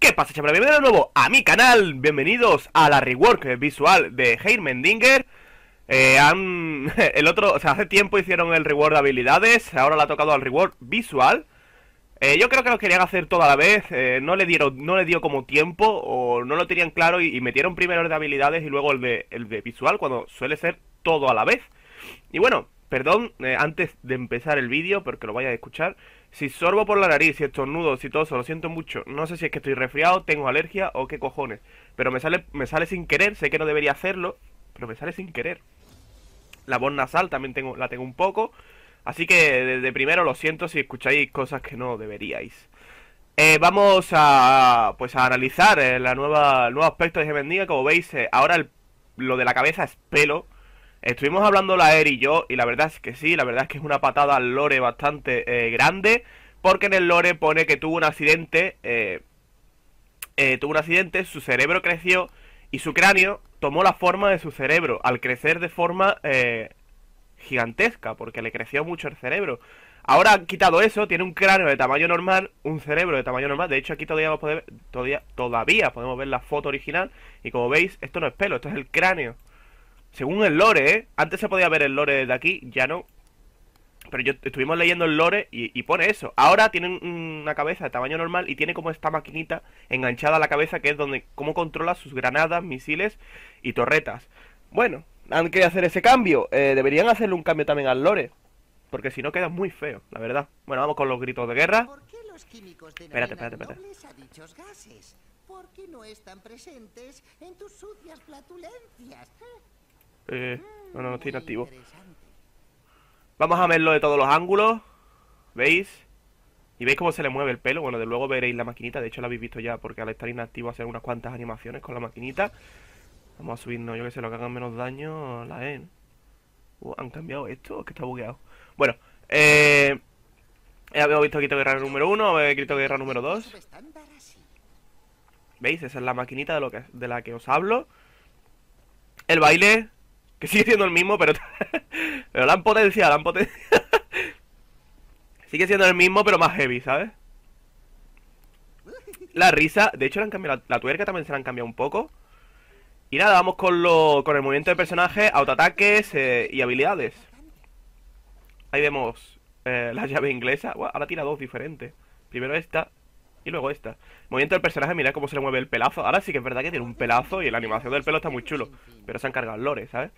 ¿Qué pasa chavales? Bienvenidos de nuevo a mi canal, bienvenidos a la rework visual de Heimendinger eh, han, El otro, o sea, hace tiempo hicieron el rework de habilidades, ahora le ha tocado al rework visual eh, Yo creo que lo querían hacer toda la vez, eh, no, le dieron, no le dio como tiempo o no lo tenían claro y, y, metieron primero el de habilidades y luego el de, el de visual cuando suele ser todo a la vez Y bueno, Perdón, eh, antes de empezar el vídeo, porque lo vayas a escuchar, si sorbo por la nariz, si estornudo, si eso, lo siento mucho. No sé si es que estoy resfriado, tengo alergia o qué cojones. Pero me sale, me sale sin querer, sé que no debería hacerlo, pero me sale sin querer. La voz nasal también tengo, la tengo un poco. Así que desde primero lo siento si escucháis cosas que no deberíais. Eh, vamos a pues a analizar eh, la nueva, el nuevo aspecto de Gemendiga Como veis, ahora el, lo de la cabeza es pelo. Estuvimos hablando la Eri y yo, y la verdad es que sí, la verdad es que es una patada al lore bastante eh, grande, porque en el lore pone que tuvo un accidente, eh, eh, tuvo un accidente, su cerebro creció y su cráneo tomó la forma de su cerebro, al crecer de forma gigantesca, porque le creció mucho el cerebro. Ahora han quitado eso, tiene un cráneo de tamaño normal, un cerebro de tamaño normal. De hecho, aquí todavía, podemos, todavía, todavía podemos ver la foto original. Y como veis, esto no es pelo, esto es el cráneo. Según el lore, ¿eh? Antes se podía ver el lore de aquí, ya no. Pero yo estuvimos leyendo el lore y, pone eso. Ahora tiene una cabeza de tamaño normal y tiene como esta maquinita enganchada a la cabeza que es donde cómo controla sus granadas, misiles y torretas. Bueno, han que hacer ese cambio. Eh, deberían hacerle un cambio también al lore. Porque si no queda muy feo, la verdad. Bueno, vamos con los gritos de guerra. ¿Por qué los químicos espérate, espérate, espérate. presentes en sucias eh, no, no, estoy inactivo. Vamos a verlo de todos los ángulos. ¿Veis? Y veis cómo se le mueve el pelo. Bueno, de luego veréis la maquinita. De hecho, la habéis visto ya porque al estar inactivo hacer unas cuantas animaciones con la maquinita. Vamos a subirnos, yo que sé, lo que hagan menos daño, la E. Uh, ¿Han cambiado esto? ¿O que está bugueado? Bueno, eh... eh Habíamos visto Grito Guerra número 1, Grito Guerra número 2. ¿Veis? Esa es la maquinita de, lo de la que os hablo. El baile, que sigue siendo el mismo, pero, pero la han potenciado, la han potenciado. sigue siendo el mismo, pero más heavy, ¿sabes? La risa, de hecho, han cambiado la, tuerca también se la han cambiado un poco. Y nada, vamos con, lo, con el movimiento de personaje, autoataques eh, y habilidades. Ahí vemos eh, la llave inglesa. ahora tira dos diferentes. Primero esta luego esta. Movimiento del personaje, mira cómo se le mueve el pelazo. Ahora sí que es verdad que tiene un pelazo y la animación del pelo está muy chulo. Pero se han cargado lores ¿sabes?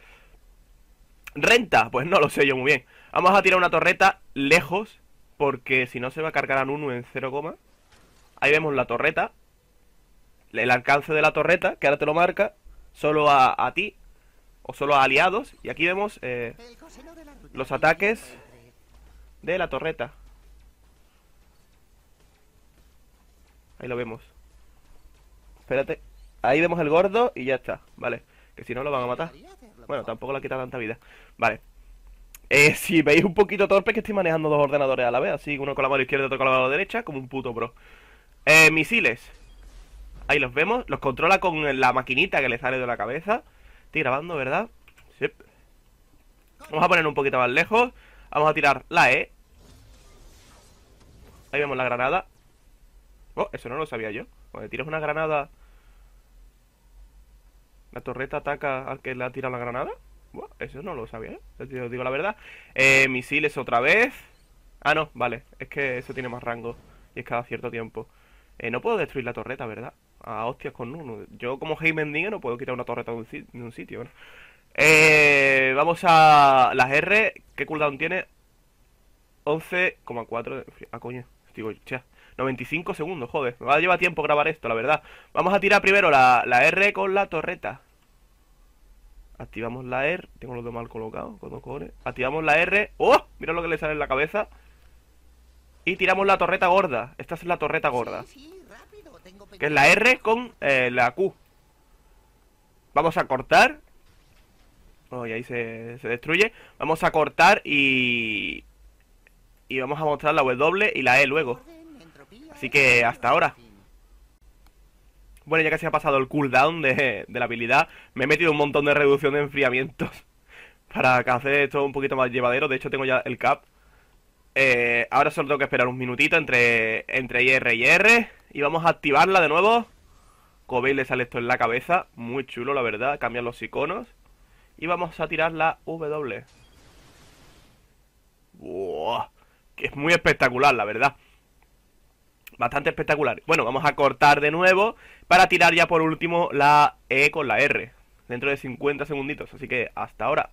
¿Renta? Pues no lo sé yo muy bien. Vamos a tirar una torreta lejos. Porque si no se va a cargar a Nunu en 0, ahí vemos la torreta. El alcance de la torreta, que ahora te lo marca. Solo a, ti. O solo a aliados. Y aquí vemos eh, los ataques de la torreta. Ahí lo vemos. Espérate. Ahí vemos el gordo y ya está. Vale. Que si no lo van a matar. Bueno, tampoco le quitado tanta vida. Vale. Eh, si veis un poquito torpe que estoy manejando dos ordenadores a la vez. Así, uno con la mano izquierda y otro con la mano derecha. Como un puto bro Eh, misiles. Ahí los vemos. Los controla con la maquinita que le sale de la cabeza. Estoy grabando, ¿verdad? Sí. Vamos a poner un poquito más lejos. Vamos a tirar la E. Ahí vemos la granada. Oh, eso no lo sabía yo. Cuando tiras una granada... ¿La torreta ataca al que le ha tirado la granada? eso no lo sabía, yo digo la verdad. Eh, misiles otra vez. Ah, no, vale. Es que eso tiene más rango. Y es cada cierto tiempo. Eh, no puedo destruir la torreta, ¿verdad? A hostias con uno. Yo como Heimendinger no puedo quitar una torreta de un, sitio, eh, vamos a las R. ¿Qué cooldown tiene? 11,4. De... Ah, coño. Digo, ya. 95 segundos, joder. Me va a llevar tiempo grabar esto, la verdad. Vamos a tirar primero la, R con la torreta. Activamos la R. Tengo los dos mal colocados. Con Activamos la R. ¡Oh! Mira lo que le sale en la cabeza. Y tiramos la torreta gorda. Esta es la torreta gorda. que es la R con eh, la Q. Vamos a cortar. Oh, y ahí se, se destruye. Vamos a cortar y... Y vamos a mostrar la W y la E luego. Así que hasta ahora. Bueno, ya casi ha pasado el cooldown de, la habilidad, me he metido un montón de reducción de enfriamientos para hacer esto un poquito más llevadero. De hecho, tengo ya el cap. Eh, ahora solo tengo que esperar un minutito entre, entre IR y R. Y vamos a activarla de nuevo. Como le sale esto en la cabeza. Muy chulo, la verdad. Cambian los iconos. Y vamos a tirar la W. que es muy espectacular, la verdad bastante espectacular. Bueno, vamos a cortar de nuevo para tirar ya por último la E con la R. Dentro de 50 segunditos, así que hasta ahora.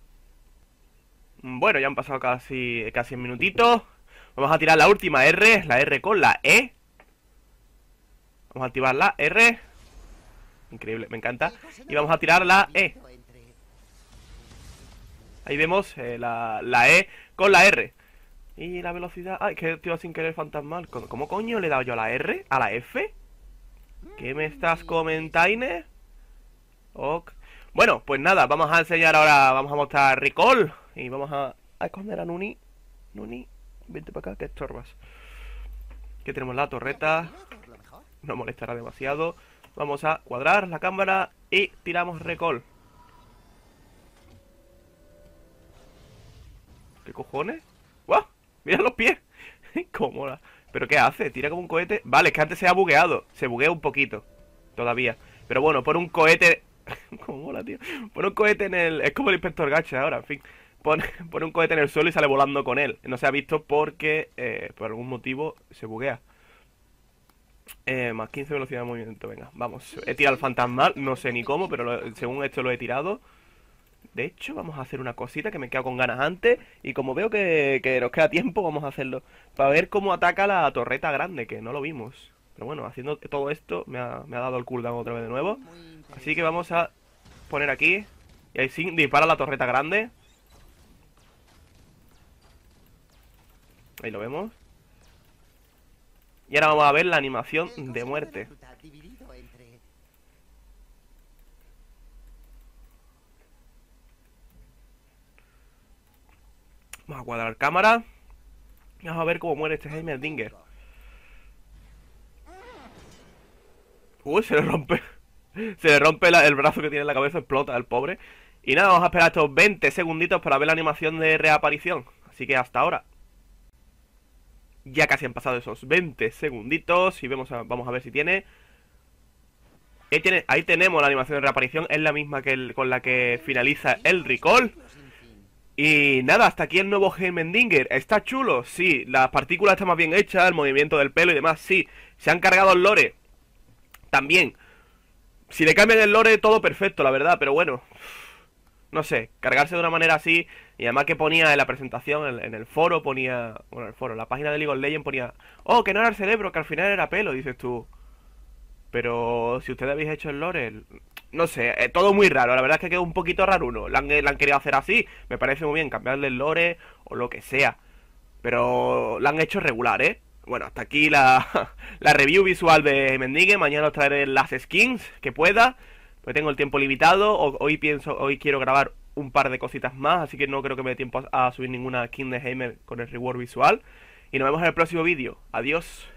Bueno, ya han pasado casi, casi un minutito. Vamos a tirar la última R, la R con la E. Vamos a activar la R. Increíble, me encanta. Y vamos a tirar la E. Ahí vemos eh, la E con la R. Y la velocidad. Ay, que tío sin querer fantasmal. ¿Cómo coño le he dado yo a la R? ¿A la F? ¿Qué me estás comentando? Ok. Bueno, pues nada, vamos a enseñar ahora. Vamos a mostrar Recall. Y vamos a, esconder a Nuni. Nuni, vente para acá que estorbas. Que tenemos la torreta. No molestará demasiado. Vamos a cuadrar la cámara y tiramos Recall. ¿Qué cojones? Mira los pies. mola ¿Pero qué hace? ¿Tira como un cohete? Vale, es que antes se ha bugueado. Se buguea un poquito. Todavía. Pero bueno, pone un cohete... ¿Cómo mola, tío? Pone un cohete en el... Es como el inspector gacha ahora, en fin. Pone un cohete en el suelo y sale volando con él. No se ha visto porque, eh, por algún motivo, se buguea. Eh, más 15 velocidad de movimiento, venga, vamos. He tirado al fantasmal, no sé ni cómo, pero según esto lo he tirado. De hecho, vamos a hacer una cosita que me queda con ganas antes. Y como veo que, nos queda tiempo, vamos a hacerlo. Para ver cómo ataca la torreta grande, que no lo vimos. Pero bueno, haciendo todo esto me ha, me ha dado el cooldown otra vez de nuevo. Así que vamos a poner aquí. Y ahí sí, dispara la torreta grande. Ahí lo vemos. Y ahora vamos a ver la animación de muerte. a cuadrar cámara. Vamos a ver cómo muere este Heimerdinger. Uy, se le rompe. Se le rompe el brazo que tiene en la cabeza, explota el pobre. Y nada, vamos a esperar estos 20 segunditos para ver la animación de reaparición. Así que hasta ahora. Ya casi han pasado esos 20 segunditos. Y vemos vamos a ver si tiene. Ahí, tiene, ahí tenemos la animación de reaparición. Es la misma que con la que finaliza el recall. Y nada, hasta aquí el nuevo Heimendinger. ¿Está chulo? Sí. Las partículas están más bien hechas, el movimiento del pelo y demás, sí. Se han cargado el lore. También. Si le cambian el lore, todo perfecto, la verdad, pero bueno. No sé, cargarse de una manera así. Y además que ponía en la presentación, en, el foro, ponía. Bueno, en el foro, la página de League of Legends ponía. Oh, que no era el cerebro, que al final era pelo, dices tú. Pero si ustedes habéis hecho el lore, no sé, eh, todo muy raro. La verdad es que quedó un poquito raro uno. Eh, la han, querido hacer así. Me parece muy bien cambiarle el lore o lo que sea. Pero la han hecho regular, ¿eh? Bueno, hasta aquí la, la review visual de Mendigue. Mañana os traeré las skins que pueda. Pues tengo el tiempo limitado. Hoy pienso, hoy quiero grabar un par de cositas más. Así que no creo que me dé tiempo a, a subir ninguna skin de Heimer con el reward visual. Y nos vemos en el próximo vídeo. Adiós.